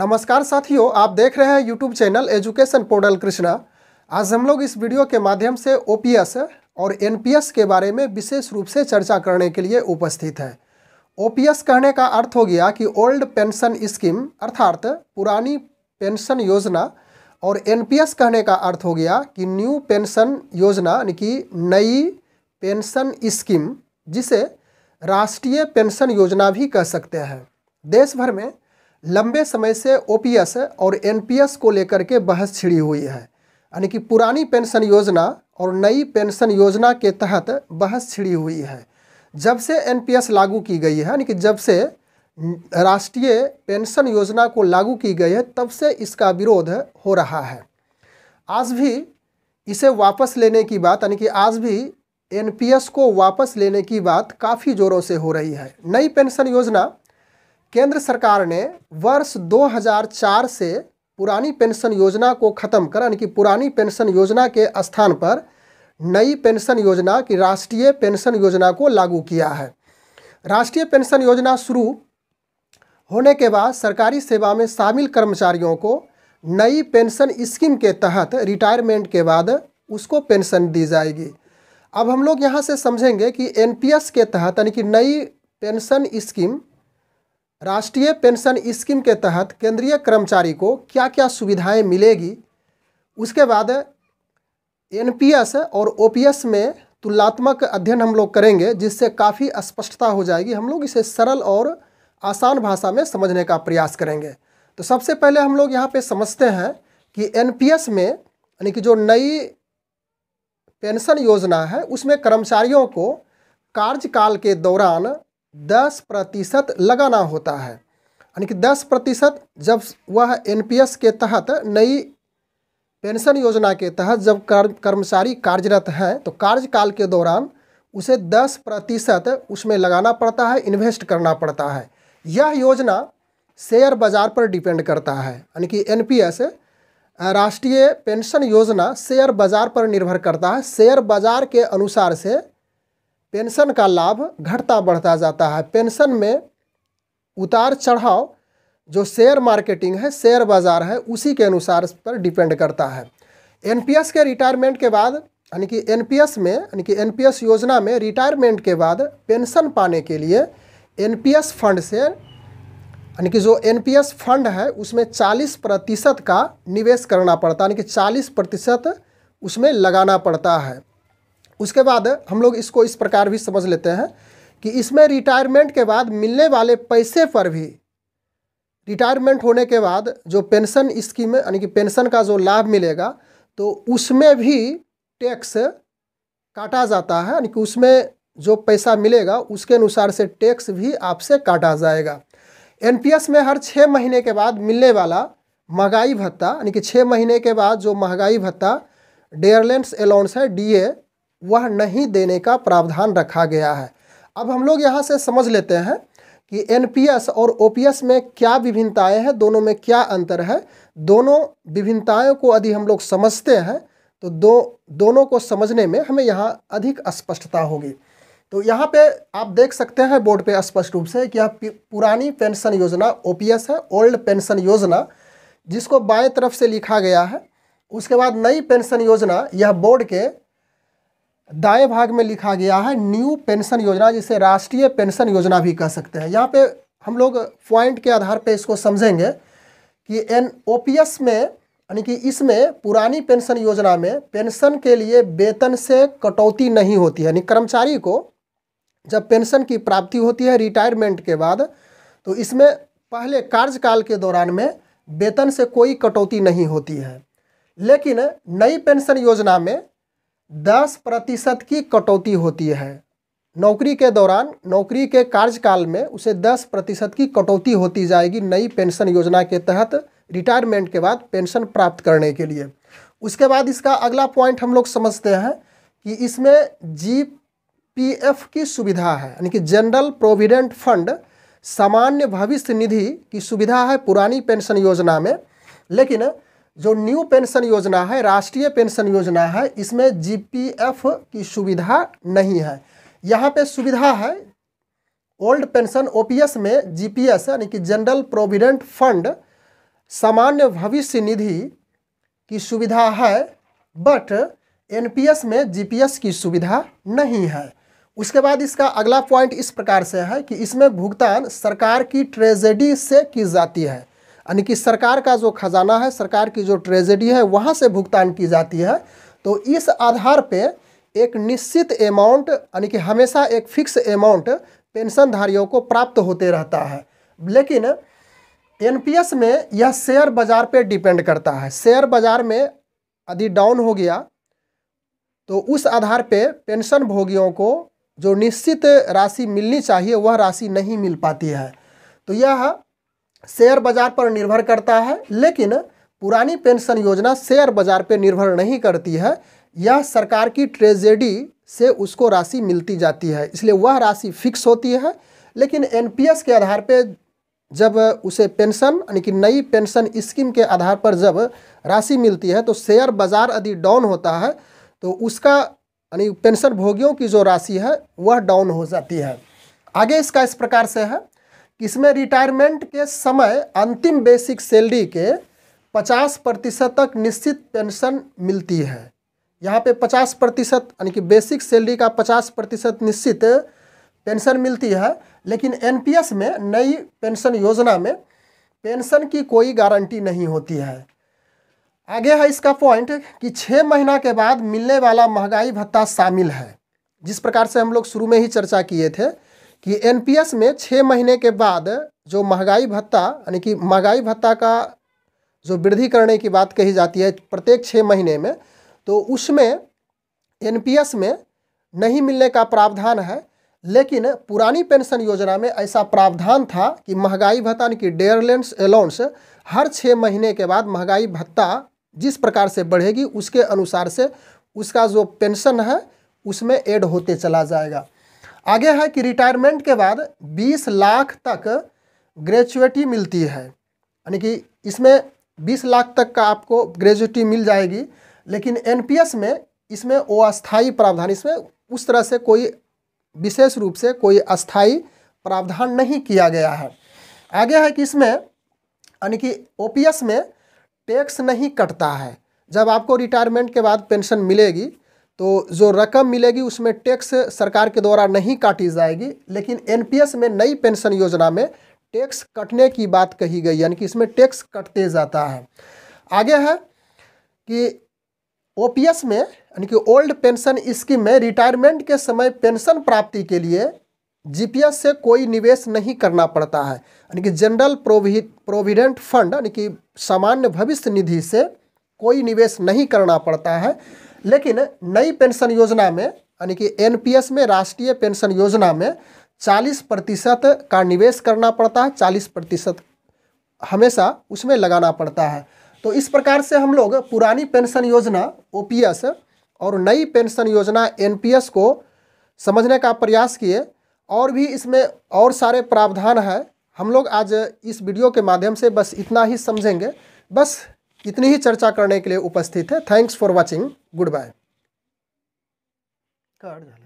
नमस्कार साथियों आप देख रहे हैं YouTube channel education portal Krishna आज हम लोग इस वीडियो के माध्यम से ओ और एन के बारे में विशेष रूप से चर्चा करने के लिए उपस्थित है ओ कहने का अर्थ हो गया कि ओल्ड पेंशन स्कीम अर्थात पुरानी पेंशन योजना और एन कहने का अर्थ हो गया कि न्यू पेंशन योजना यानी कि नई पेंशन स्कीम जिसे राष्ट्रीय पेंशन योजना भी कह सकते हैं देश भर में लंबे समय से ओपीएस और एनपीएस को लेकर के बहस छिड़ी हुई है यानी कि पुरानी पेंशन योजना और नई पेंशन योजना के तहत बहस छिड़ी हुई है जब से एनपीएस लागू की गई है यानी कि जब से राष्ट्रीय पेंशन योजना को लागू की गई है तब से इसका विरोध हो रहा है आज भी इसे वापस लेने की बात यानी कि आज भी एनपीएस को वापस लेने की बात काफ़ी ज़ोरों से हो रही है नई पेंशन योजना केंद्र सरकार ने वर्ष 2004 से पुरानी पेंशन योजना को ख़त्म कर यानी कि पुरानी पेंशन योजना के स्थान पर नई पेंशन योजना की राष्ट्रीय पेंशन योजना को लागू किया है राष्ट्रीय पेंशन योजना शुरू होने के बाद सरकारी सेवा में शामिल कर्मचारियों को नई पेंशन स्कीम के तहत रिटायरमेंट के बाद उसको पेंशन दी जाएगी अब हम लोग यहाँ से समझेंगे कि एनपीएस के तहत यानी कि नई पेंशन स्कीम राष्ट्रीय पेंशन स्कीम के तहत केंद्रीय कर्मचारी को क्या क्या सुविधाएं मिलेगी उसके बाद एनपीएस और ओपीएस में तुलनात्मक अध्ययन हम लोग करेंगे जिससे काफ़ी स्पष्टता हो जाएगी हम लोग इसे सरल और आसान भाषा में समझने का प्रयास करेंगे तो सबसे पहले हम लोग यहाँ पे समझते हैं कि एनपीएस में यानी कि जो नई पेंशन योजना है उसमें कर्मचारियों को कार्यकाल के दौरान दस प्रतिशत लगाना होता है यानी कि दस प्रतिशत जब वह एनपीएस के तहत नई पेंशन योजना के तहत जब कर्मचारी कार्यरत हैं तो कार्यकाल के दौरान उसे दस प्रतिशत उसमें लगाना पड़ता है इन्वेस्ट करना पड़ता है यह योजना शेयर बाज़ार पर डिपेंड करता है यानी कि एन राष्ट्रीय पेंशन योजना शेयर बाज़ार पर निर्भर करता है शेयर बाज़ार के अनुसार से पेंशन का लाभ घटता बढ़ता जाता है पेंशन में उतार चढ़ाव जो शेयर मार्केटिंग है शेयर बाज़ार है उसी के अनुसार पर डिपेंड करता है एनपीएस के रिटायरमेंट के बाद यानी कि एनपीएस में यानी कि एनपीएस योजना में रिटायरमेंट के बाद पेंशन पाने के लिए एनपीएस फंड से यानी कि जो एनपीएस फंड है उसमें 40 प्रतिशत का निवेश करना पड़ता है यानी कि 40 प्रतिशत उसमें लगाना पड़ता है उसके बाद हम लोग इसको इस प्रकार भी समझ लेते हैं कि इसमें रिटायरमेंट के बाद मिलने वाले पैसे पर भी रिटायरमेंट होने के बाद जो पेंशन स्कीम यानी कि पेंशन का जो लाभ मिलेगा तो उसमें भी टैक्स काटा जाता है यानी कि उसमें जो पैसा मिलेगा उसके अनुसार से टैक्स भी आपसे काटा जाएगा एनपीएस में हर छः महीने के बाद मिलने वाला महंगाई भत्ता यानी कि छः महीने के बाद जो महंगाई भत्ता डेयरलैंड्स अलाउंस है डीए वह नहीं देने का प्रावधान रखा गया है अब हम लोग यहाँ से समझ लेते हैं कि एनपीएस और ओपीएस में क्या विभिन्नताएं हैं दोनों में क्या अंतर है दोनों विभिन्नताओं को यदि हम लोग समझते हैं तो दो दोनों को समझने में हमें यहाँ अधिक स्पष्टता होगी तो यहाँ पे आप देख सकते हैं बोर्ड पे स्पष्ट रूप से कि यह पुरानी पेंशन योजना ओपीएस है ओल्ड पेंशन योजना जिसको बाएं तरफ से लिखा गया है उसके बाद नई पेंशन योजना यह बोर्ड के दाएं भाग में लिखा गया है न्यू पेंशन योजना जिसे राष्ट्रीय पेंशन योजना भी कह सकते हैं यहाँ पे हम लोग पॉइंट के आधार पे इसको समझेंगे कि एन में यानी कि इसमें पुरानी पेंशन योजना में पेंशन के लिए वेतन से कटौती नहीं होती है यानी कर्मचारी को जब पेंशन की प्राप्ति होती है रिटायरमेंट के बाद तो इसमें पहले कार्यकाल के दौरान में वेतन से कोई कटौती नहीं होती है लेकिन नई पेंशन योजना में दस प्रतिशत की कटौती होती है नौकरी के दौरान नौकरी के कार्यकाल में उसे दस प्रतिशत की कटौती होती जाएगी नई पेंशन योजना के तहत रिटायरमेंट के बाद पेंशन प्राप्त करने के लिए उसके बाद इसका अगला पॉइंट हम लोग समझते हैं कि इसमें जी पी एफ की सुविधा है यानी कि जनरल प्रोविडेंट फंड सामान्य भविष्य निधि की सुविधा है पुरानी पेंशन योजना में लेकिन जो न्यू पेंशन योजना है राष्ट्रीय पेंशन योजना है इसमें जीपीएफ की सुविधा नहीं है यहाँ पे सुविधा है ओल्ड पेंशन ओपीएस में जीपीएस यानी कि जनरल प्रोविडेंट फंड सामान्य भविष्य निधि की सुविधा है बट एनपीएस में जीपीएस की सुविधा नहीं है उसके बाद इसका अगला पॉइंट इस प्रकार से है कि इसमें भुगतान सरकार की ट्रेजेडी से की जाती है यानी कि सरकार का जो खजाना है सरकार की जो ट्रेजेडी है वहाँ से भुगतान की जाती है तो इस आधार पे एक निश्चित अमाउंट यानी कि हमेशा एक फिक्स अमाउंट पेंशनधारियों को प्राप्त होते रहता है लेकिन एनपीएस में यह शेयर बाज़ार पे डिपेंड करता है शेयर बाज़ार में यदि डाउन हो गया तो उस आधार पे पेंशन भोगियों को जो निश्चित राशि मिलनी चाहिए वह राशि नहीं मिल पाती है तो यह शेयर बाजार पर निर्भर करता है लेकिन पुरानी पेंशन योजना शेयर बाजार पर निर्भर नहीं करती है यह सरकार की ट्रेजेडी से उसको राशि मिलती जाती है इसलिए वह राशि फिक्स होती है लेकिन एनपीएस के आधार पर जब उसे पेंशन यानी कि नई पेंशन स्कीम के आधार पर जब राशि मिलती है तो शेयर बाजार यदि डाउन होता है तो उसका यानी पेंशन भोगियों की जो राशि है वह डाउन हो जाती है आगे इसका इस प्रकार से है इसमें रिटायरमेंट के समय अंतिम बेसिक सैलरी के 50 प्रतिशत तक निश्चित पेंशन मिलती है यहाँ पे 50 प्रतिशत यानी कि बेसिक सैलरी का 50 प्रतिशत निश्चित पेंशन मिलती है लेकिन एनपीएस में नई पेंशन योजना में पेंशन की कोई गारंटी नहीं होती है आगे है इसका पॉइंट कि छः महीना के बाद मिलने वाला महंगाई भत्ता शामिल है जिस प्रकार से हम लोग शुरू में ही चर्चा किए थे कि एनपीएस में छः महीने के बाद जो महंगाई भत्ता यानी कि महंगाई भत्ता का जो वृद्धि करने की बात कही जाती है प्रत्येक छः महीने में तो उसमें एनपीएस में नहीं मिलने का प्रावधान है लेकिन पुरानी पेंशन योजना में ऐसा प्रावधान था कि महंगाई भत्ता यानी कि डेयरलेंस अलाउंस हर छः महीने के बाद महंगाई भत्ता जिस प्रकार से बढ़ेगी उसके अनुसार से उसका जो पेंशन है उसमें ऐड होते चला जाएगा आगे है कि रिटायरमेंट के बाद 20 लाख तक ग्रेचुएटी मिलती है यानी कि इसमें 20 लाख तक का आपको ग्रेजुएटी मिल जाएगी लेकिन एनपीएस में इसमें अस्थायी प्रावधान इसमें उस तरह से कोई विशेष रूप से कोई अस्थाई प्रावधान नहीं किया गया है आगे है कि इसमें यानी कि ओ में टैक्स नहीं कटता है जब आपको रिटायरमेंट के बाद पेंशन मिलेगी तो जो रकम मिलेगी उसमें टैक्स सरकार के द्वारा नहीं काटी जाएगी लेकिन एनपीएस में नई पेंशन योजना में टैक्स कटने की बात कही गई यानी कि इसमें टैक्स कटते जाता है आगे है कि ओपीएस में यानी कि ओल्ड पेंशन स्कीम में रिटायरमेंट के समय पेंशन प्राप्ति के लिए जीपीएस से कोई निवेश नहीं करना पड़ता है यानी कि जनरल प्रोवि प्रोविडेंट फंड यानी कि सामान्य भविष्य निधि से कोई निवेश नहीं करना पड़ता है लेकिन नई पेंशन योजना में यानी कि एनपीएस में राष्ट्रीय पेंशन योजना में चालीस प्रतिशत का निवेश करना पड़ता है चालीस प्रतिशत हमेशा उसमें लगाना पड़ता है तो इस प्रकार से हम लोग पुरानी पेंशन योजना ओ और नई पेंशन योजना एन को समझने का प्रयास किए और भी इसमें और सारे प्रावधान हैं हम लोग आज इस वीडियो के माध्यम से बस इतना ही समझेंगे बस इतनी ही चर्चा करने के लिए उपस्थित है thanks for watching good bye